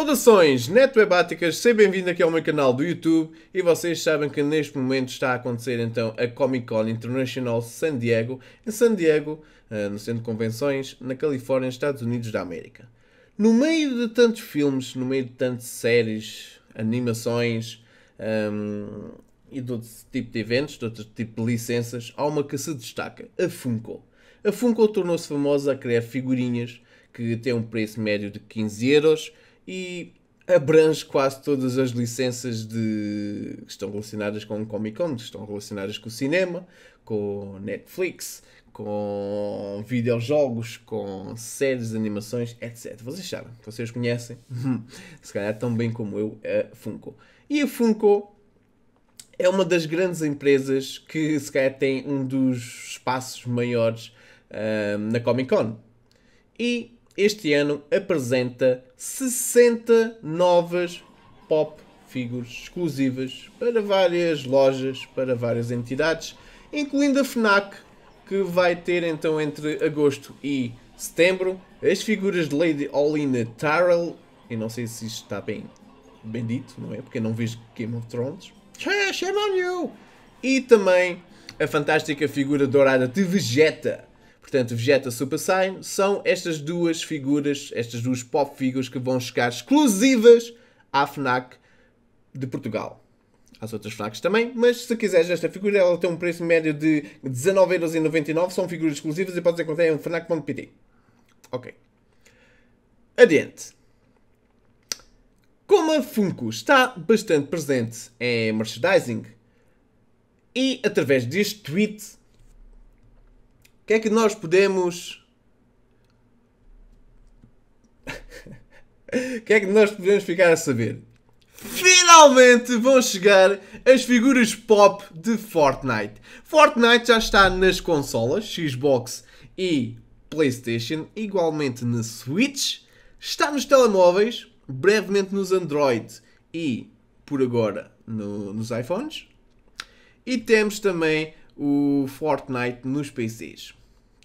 Saudações netwebáticas, seja bem-vindo aqui ao meu canal do YouTube e vocês sabem que neste momento está a acontecer então a Comic Con International San Diego, em San Diego, eh, no centro de convenções, na Califórnia, Estados Unidos da América. No meio de tantos filmes, no meio de tantas séries, animações um, ehm, e de outro tipo de eventos, de outro tipo de licenças, há uma que se destaca, a Funko. A Funko tornou-se famosa a criar figurinhas que têm um preço médio de 15 euros e abrange quase todas as licenças de... que estão relacionadas com o Comic Con, que estão relacionadas com o cinema, com Netflix, com videojogos, com séries, animações, etc. Vocês sabem, vocês conhecem, se calhar tão bem como eu, a Funko. E a Funko é uma das grandes empresas que se calhar tem um dos espaços maiores uh, na Comic Con. E este ano apresenta 60 novas pop figures exclusivas para várias lojas, para várias entidades, incluindo a Fnac, que vai ter então entre agosto e setembro as figuras de Lady Olina Tyrell. Eu não sei se isto está bem, bem dito, não é? Porque eu não vejo Game of Thrones. Shame on you! E também a fantástica figura dourada de Vegeta portanto Vegeta Super Saiyan, são estas duas figuras, estas duas pop figures que vão chegar exclusivas à FNAC de Portugal. Às outras FNACs também, mas se quiseres esta figura, ela tem um preço médio de 19,99€, são figuras exclusivas e podes encontrar em FNAC.pt. Ok. Adiante. Como a Funko está bastante presente em merchandising, e através deste tweet que é que nós podemos. O que é que nós podemos ficar a saber? Finalmente vão chegar as figuras pop de Fortnite. Fortnite já está nas consolas Xbox e PlayStation, igualmente na Switch, está nos telemóveis, brevemente nos Android e, por agora, no, nos iPhones. E temos também o Fortnite nos PCs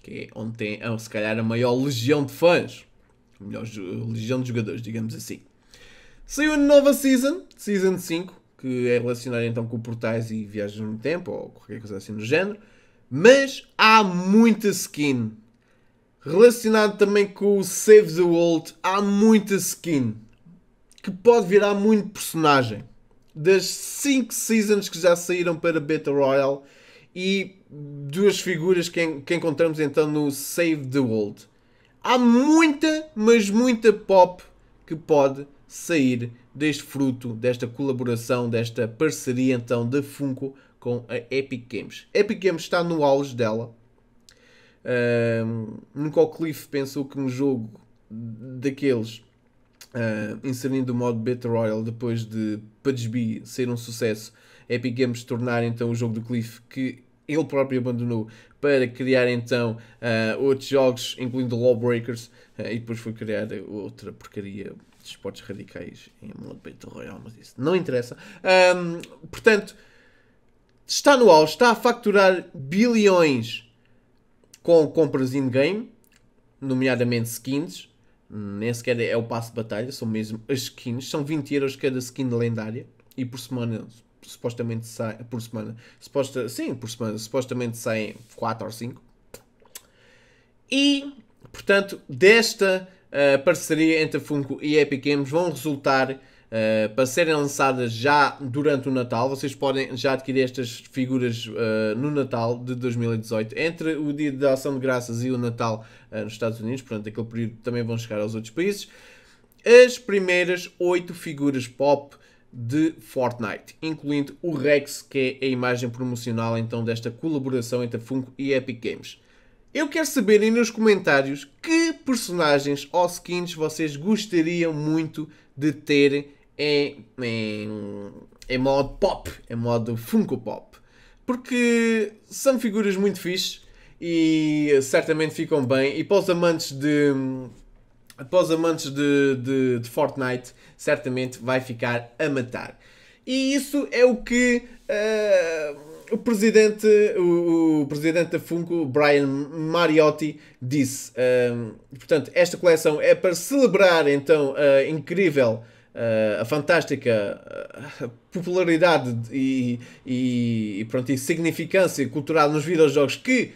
que é onde tem, é, se calhar, a maior legião de fãs, a melhor legião de jogadores, digamos assim. Saiu a nova Season, Season 5, que é relacionada então com portais e viagens no tempo, ou qualquer coisa assim do género, mas há muita skin. Relacionado também com o Save the World, há muita skin que pode virar muito personagem. Das 5 seasons que já saíram para Beta Royal, e duas figuras que, que encontramos então no Save the World. Há muita, mas muita pop que pode sair deste fruto, desta colaboração, desta parceria então da Funko com a Epic Games. Epic Games está no auge dela. Um, nunca o Cliff pensou que um jogo daqueles uh, inserindo o modo Battle Royale depois de PUBG ser um sucesso, Epic Games tornar então o jogo do Cliff que ele próprio abandonou para criar então uh, outros jogos, incluindo Lawbreakers, uh, e depois foi criar outra porcaria de esportes radicais em Battle Royale, mas isso não interessa. Um, portanto, está no auge, está a facturar bilhões com compras in-game, nomeadamente skins, nem sequer é o passo de batalha, são mesmo as skins, são 20 euros cada skin lendária, e por semana supostamente sai por semana. Suposta, sim, por semana, supostamente saem 4 ou 5. E, portanto, desta uh, parceria entre a Funko e Epic Games vão resultar uh, para serem lançadas já durante o Natal. Vocês podem já adquirir estas figuras uh, no Natal de 2018, entre o dia da Ação de Graças e o Natal nos Estados Unidos. Portanto, aquele período também vão chegar aos outros países. As primeiras 8 figuras pop de Fortnite, incluindo o Rex, que é a imagem promocional então desta colaboração entre a Funko e Epic Games. Eu quero saber aí nos comentários que personagens ou skins vocês gostariam muito de ter em, em, em modo pop, em modo Funko Pop. Porque são figuras muito fixes e certamente ficam bem. E para os amantes de, após amantes de, de, de, Fortnite, certamente vai ficar a matar. E isso é o que uh, o presidente, o, o, presidente da Funko, Brian Mariotti, disse. Uh, portanto, esta coleção é para celebrar então a incrível Uh, a fantástica eh, popularidade e, e, pronto, e significância cultural nos videojogos que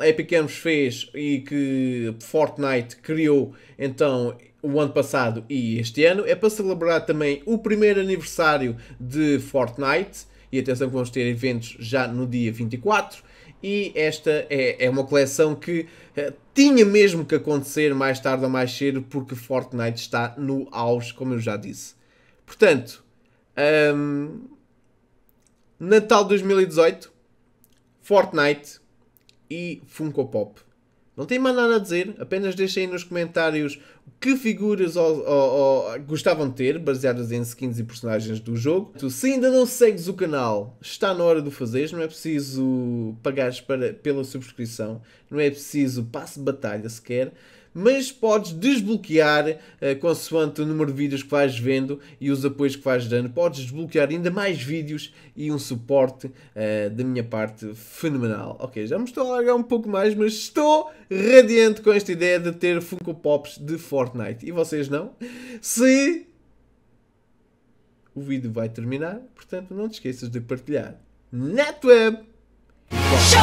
a Epic Games fez e que Fortnite criou então o ano passado e este ano, é para celebrar também o primeiro aniversário de Fortnite. E atenção que vamos ter eventos já no dia 24. E esta é, é uma coleção que uh, tinha mesmo que acontecer mais tarde ou mais cedo, porque Fortnite está no auge, como eu já disse. Portanto, um, Natal 2018, Fortnite, e Funko Pop. Não tem mais nada a dizer, apenas deixem nos comentários que figuras ou, ou, ou, gostavam de ter, baseadas em skins e personagens do jogo. Tu, se ainda não segues o canal, está na hora de o fazeres, não é preciso pagares para, pela subscrição, não é preciso passe batalha sequer mas podes desbloquear, uh, consoante o número de vídeos que vais vendo e os apoios que vais dando, podes desbloquear ainda mais vídeos e um suporte uh, da minha parte fenomenal. Ok, já me estou a alargar um pouco mais, mas estou radiante com esta ideia de ter Funko Pops de Fortnite. E vocês não? Se o vídeo vai terminar, portanto não te esqueças de partilhar. NetWeb! Show